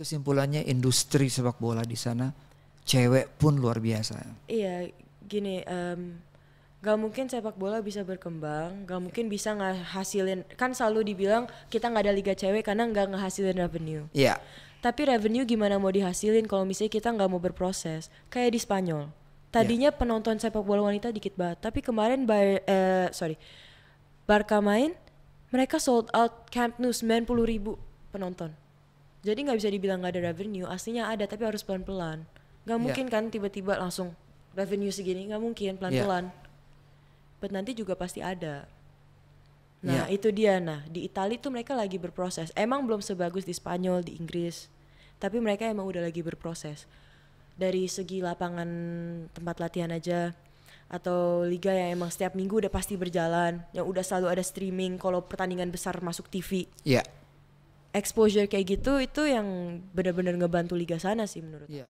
kesimpulannya industri sepak bola di sana cewek pun luar biasa. Iya, gini, um, gak mungkin sepak bola bisa berkembang, gak mungkin bisa ngehasilin. Kan selalu dibilang kita nggak ada liga cewek karena nggak ngehasilin revenue. Iya. Tapi revenue gimana mau dihasilin kalau misalnya kita nggak mau berproses? Kayak di Spanyol. Tadinya yeah. penonton sepak bola wanita dikit banget, tapi kemarin bar, uh, sorry, Barca main, mereka sold out Camp Nou 90 ribu penonton jadi nggak bisa dibilang nggak ada revenue aslinya ada tapi harus pelan pelan nggak yeah. mungkin kan tiba-tiba langsung revenue segini nggak mungkin pelan pelan yeah. but nanti juga pasti ada nah yeah. itu dia nah di Italia tuh mereka lagi berproses emang belum sebagus di Spanyol di Inggris tapi mereka emang udah lagi berproses dari segi lapangan tempat latihan aja atau liga yang emang setiap minggu udah pasti berjalan yang udah selalu ada streaming kalau pertandingan besar masuk TV. Iya. Yeah exposure kayak gitu itu yang benar-benar ngebantu liga sana sih menurut yeah.